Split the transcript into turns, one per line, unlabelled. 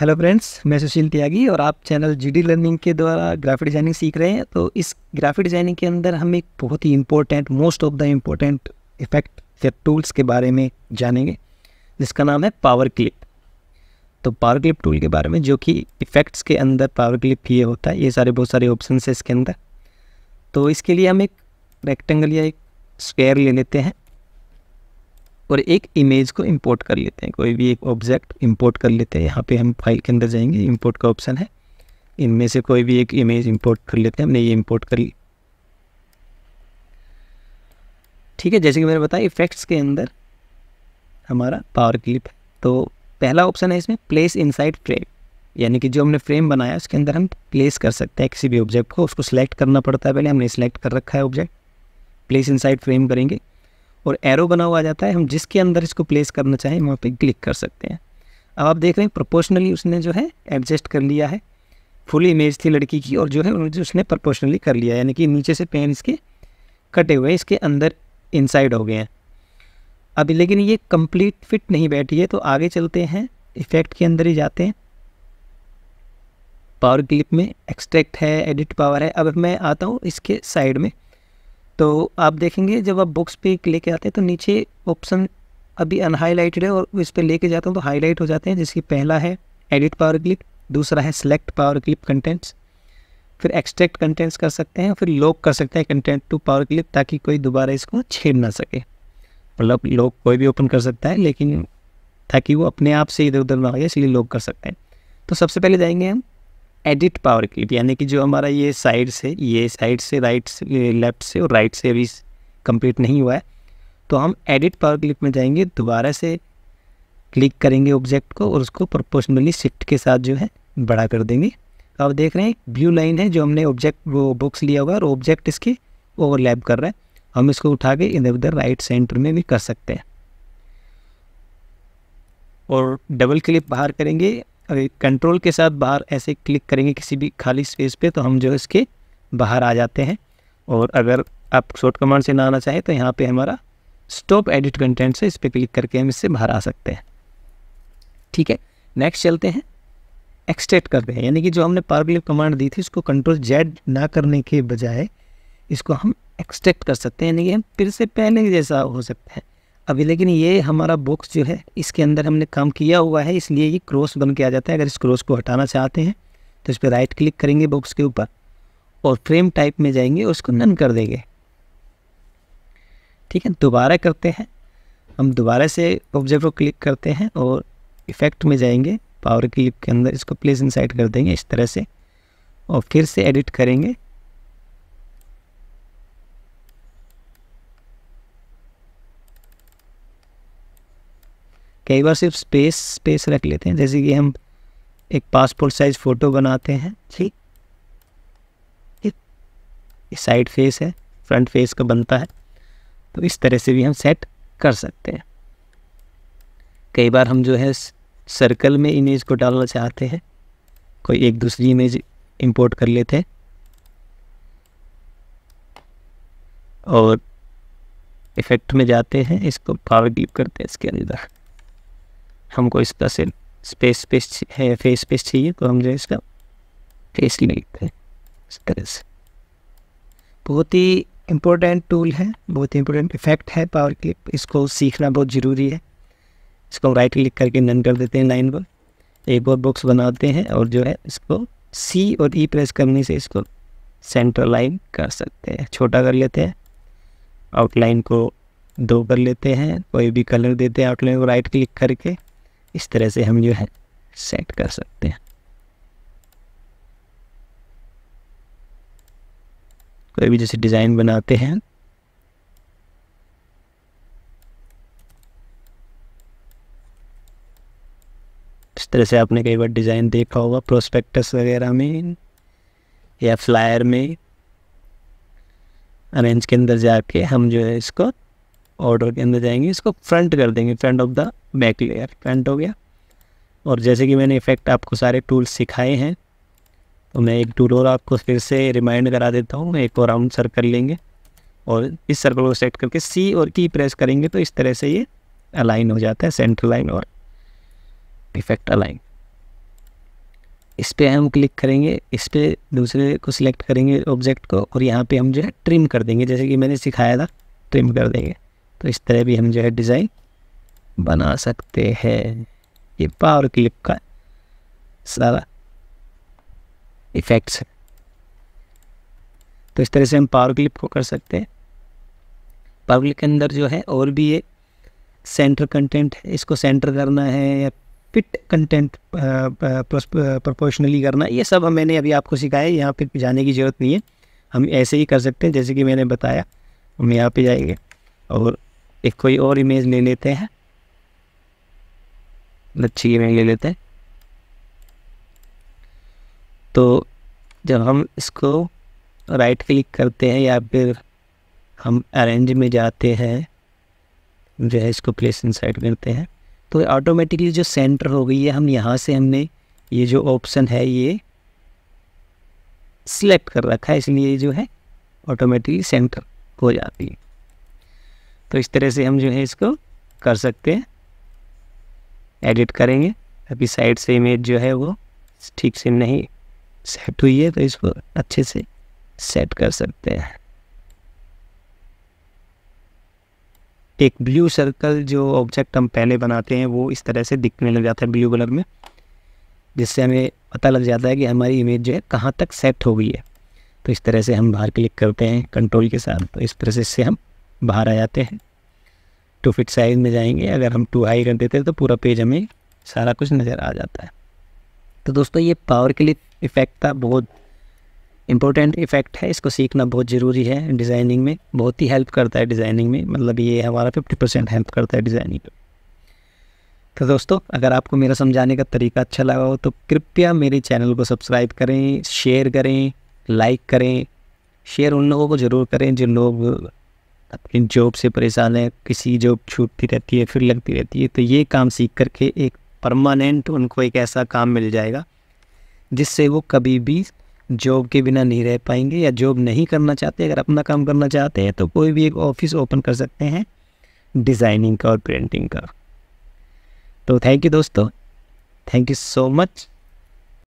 hello friends मैं सुशील त्यागी और आप चैनल जीडी लर्निंग के द्वारा ग्राफिक डिज़ाइनिंग सीख रहे हैं तो इस ग्राफिक डिज़ाइनिंग के अंदर हम एक बहुत ही important most of the important effect या टूल्स के बारे में जानेंगे जिसका नाम है पावर क्लिप तो पावर क्लिप टूल के बारे में जो कि इफेक्ट्स के अंदर पावर क्लिप ये होता है ये सारे बहुत सारे ऑप्शन है इसके अंदर तो इसके लिए हम एक रेक्टेंगल या एक स्क्वायर ले लेते हैं और एक इमेज को इंपोर्ट कर लेते हैं कोई भी एक ऑब्जेक्ट इंपोर्ट कर लेते हैं यहाँ पे हम फाइल के अंदर जाएंगे इंपोर्ट का ऑप्शन है इनमें से कोई भी एक इमेज इंपोर्ट कर लेते हैं हमने ये इंपोर्ट कर ली ठीक है जैसे कि मैंने बताया इफेक्ट्स के अंदर हमारा पावर क्लिप है तो पहला ऑप्शन है इसमें प्लेस इनसाइड फ्रेम यानी कि जो हमने फ्रेम बनाया उसके अंदर हम प्लेस कर सकते हैं किसी भी ऑब्जेक्ट को उसको सिलेक्ट करना पड़ता है पहले हमने सेलेक्ट कर रखा है ऑब्जेक्ट प्लेस इनसाइड फ्रेम करेंगे और एरो बना हुआ जाता है हम जिसके अंदर इसको प्लेस करना चाहें वहाँ पर क्लिक कर सकते हैं अब आप देख रहे हैं प्रोपोर्शनली उसने जो है एडजस्ट कर लिया है फुल इमेज थी लड़की की और जो है उसने प्रपोर्शनली कर लिया यानी कि नीचे से पेन इसके कटे हुए इसके अंदर इनसाइड हो गए हैं अभी लेकिन ये कंप्लीट फिट नहीं बैठी है तो आगे चलते हैं इफेक्ट के अंदर ही जाते हैं पावर क्लिप में एक्सट्रैक्ट है एडिट पावर है अब मैं आता हूँ इसके साइड में तो आप देखेंगे जब आप बुक्स पे लेके आते हैं तो नीचे ऑप्शन अभी अनहाईलाइटेड है और इस पर लेके जाता हूँ तो हाईलाइट हो जाते हैं जिसकी पहला है एडिट पावर क्लिप दूसरा है सेलेक्ट पावर क्लिप कंटेंट्स फिर एक्सट्रैक्ट कंटेंट्स कर सकते हैं फिर लॉक कर सकते हैं कंटेंट टू पावर क्लिप ताकि कोई दोबारा इसको छेड़ ना सके मतलब लॉक कोई भी ओपन कर सकता है लेकिन ताकि वो अपने आप से इधर उधर ना हो इसलिए लॉक कर सकते हैं तो सबसे पहले जाएंगे हम एडिट पावर क्लिप यानी कि जो हमारा ये साइड से ये साइड से राइट से लेफ्ट से और राइट से अभी कंप्लीट नहीं हुआ है तो हम एडिट पावर क्लिप में जाएंगे दोबारा से क्लिक करेंगे ऑब्जेक्ट को और उसको प्रोपोर्शनली शिफ्ट के साथ जो है बड़ा कर देंगे तो आप देख रहे हैं व्यू लाइन है जो हमने ऑब्जेक्ट वो बुक्स लिया हुआ है और ऑब्जेक्ट इसके ओवरलैप कर रहा है हम इसको उठा के इधर उधर राइट सेंटर में भी कर सकते हैं और डबल क्लिप बाहर करेंगे कंट्रोल के साथ बाहर ऐसे क्लिक करेंगे किसी भी खाली स्पेस पे तो हम जो इसके बाहर आ जाते हैं और अगर आप शॉर्ट कमांड से ना आना चाहें तो यहाँ पे हमारा स्टॉप एडिट कंटेंट से इस पर क्लिक करके हम इससे बाहर आ सकते हैं ठीक है नेक्स्ट चलते हैं एक्सटेट करते हैं यानी कि जो हमने पार्गलिव कमांड दी थी उसको कंट्रोल जेड ना करने के बजाय इसको हम एक्सटेक्ट कर सकते हैं यानी कि हम फिर से पहले जैसा हो सकते हैं अभी लेकिन ये हमारा बॉक्स जो है इसके अंदर हमने काम किया हुआ है इसलिए ये क्रॉस बन के आ जाता है अगर इस क्रॉस को हटाना चाहते हैं तो इस पर राइट क्लिक करेंगे बॉक्स के ऊपर और फ्रेम टाइप में जाएंगे और उसको नन कर देंगे ठीक है दोबारा करते हैं हम दोबारा से ऑब्जेक्ट को क्लिक करते हैं और इफेक्ट में जाएंगे पावर क्लिप के अंदर इसको प्लेस इनसाइड कर देंगे इस तरह से और फिर से एडिट करेंगे कई बार सिर्फ स्पेस स्पेस रख लेते हैं जैसे कि हम एक पासपोर्ट साइज फ़ोटो बनाते हैं ठीक ये साइड फेस है फ्रंट फेस का बनता है तो इस तरह से भी हम सेट कर सकते हैं कई बार हम जो है सर्कल में इमेज को डालना चाहते हैं कोई एक दूसरी इमेज इंपोर्ट कर लेते हैं और इफेक्ट में जाते हैं इसको पावर डीप करते हैं इसके अंदर हमको इसका से स्पेस स्पेस है फेस स्पेस चाहिए तो हम जो है इसका फेस लिखते हैं इस तरह से बहुत ही इम्पोर्टेंट टूल है बहुत ही इम्पोर्टेंट इफेक्ट है पावर क्लिप इसको सीखना बहुत ज़रूरी है इसको हम राइट क्लिक करके नन कर देते हैं लाइन पर एक और बॉक्स बनाते हैं और जो है इसको सी और ई e प्रेस करने से इसको सेंटर लाइन कर सकते हैं छोटा कर लेते हैं आउटलाइन को दो कर लेते हैं कोई भी कलर देते हैं आउटलाइन को राइट क्लिक करके इस तरह से हम जो है सेट कर सकते हैं कोई भी जैसे डिज़ाइन बनाते हैं इस तरह से आपने कई बार डिज़ाइन देखा होगा प्रोस्पेक्टस वगैरह में या फ्लायर में अरेंज के अंदर जाके हम जो है इसको ऑर्डर के अंदर जाएंगे इसको फ्रंट कर देंगे front of the back layer front हो गया और जैसे कि मैंने इफेक्ट आपको सारे टूल सिखाए हैं तो मैं एक टूल और आपको फिर से रिमाइंड करा देता हूँ एक और राउंड सर्कल लेंगे और इस सर्कल को सेट करके सी और की प्रेस करेंगे तो इस तरह से ये अलाइन हो जाता है सेंटर लाइन और इफेक्ट अलाइन इस पर हम क्लिक करेंगे इस पर दूसरे को सिलेक्ट करेंगे ऑब्जेक्ट को और यहाँ पे हम जो है ट्रिम कर देंगे जैसे कि मैंने सिखाया था ट्रिम कर देंगे तो इस तरह भी हम जो है डिज़ाइन बना सकते हैं ये पावर क्लिप का सारा इफ़ेक्ट्स है तो इस तरह से हम पावर क्लिप को कर सकते हैं पावर क्लिप के अंदर जो है और भी ये सेंटर कंटेंट है इसको सेंटर करना है या फिट कंटेंट प्रोपोर्शनली करना ये सब मैंने अभी आपको सिखाया यहाँ पे जाने की ज़रूरत नहीं है हम ऐसे ही कर सकते हैं जैसे कि मैंने बताया हम यहाँ पे जाएंगे और एक कोई और इमेज ले लेते हैं अच्छी मतलब इमेज ले लेते हैं तो जब हम इसको राइट क्लिक करते हैं या फिर हम अरेंज में जाते हैं जो है इसको प्लेस इनसाइड करते हैं तो ऑटोमेटिकली जो सेंटर हो गई है हम यहाँ से हमने ये जो ऑप्शन है ये सिलेक्ट कर रखा है इसलिए जो है ऑटोमेटिकली सेंटर हो जाती है तो इस तरह से हम जो है इसको कर सकते हैं एडिट करेंगे अभी साइड से इमेज जो है वो ठीक से नहीं सेट हुई है तो इसको अच्छे से सेट कर सकते हैं एक ब्लू सर्कल जो ऑब्जेक्ट हम पहले बनाते हैं वो इस तरह से दिखने लग जाता है ब्लू कलर में जिससे हमें पता लग जाता है कि हमारी इमेज जो है कहाँ तक सेट हो गई है तो इस तरह से हम बाहर क्लिक करते हैं कंट्रोल के साथ तो इस तरह से इससे हम बाहर आ जाते हैं टू फिट साइज़ में जाएंगे अगर हम टू हाई कर देते हैं तो पूरा पेज हमें सारा कुछ नज़र आ जाता है तो दोस्तों ये पावर के लिए इफ़ेक्ट था बहुत इम्पोर्टेंट इफ़ेक्ट है इसको सीखना बहुत ज़रूरी है डिज़ाइनिंग में बहुत ही हेल्प करता है डिज़ाइनिंग में मतलब ये हमारा फिफ्टी परसेंट हेल्प करता है डिज़ाइनिंग में तो दोस्तों अगर आपको मेरा समझाने का तरीका अच्छा लगा हो तो कृपया मेरे चैनल को सब्सक्राइब करें शेयर करें लाइक करें शेयर उन लोगों को ज़रूर करें जिन लोग अपनी जॉब से परेशान है किसी जॉब छूटती रहती है फिर लगती रहती है तो ये काम सीख करके एक परमानेंट उनको एक ऐसा काम मिल जाएगा जिससे वो कभी भी जॉब के बिना नहीं रह पाएंगे या जॉब नहीं करना चाहते अगर अपना काम करना चाहते हैं तो कोई भी एक ऑफिस ओपन कर सकते हैं डिज़ाइनिंग का और प्रिंटिंग का तो थैंक यू दोस्तों थैंक यू सो मच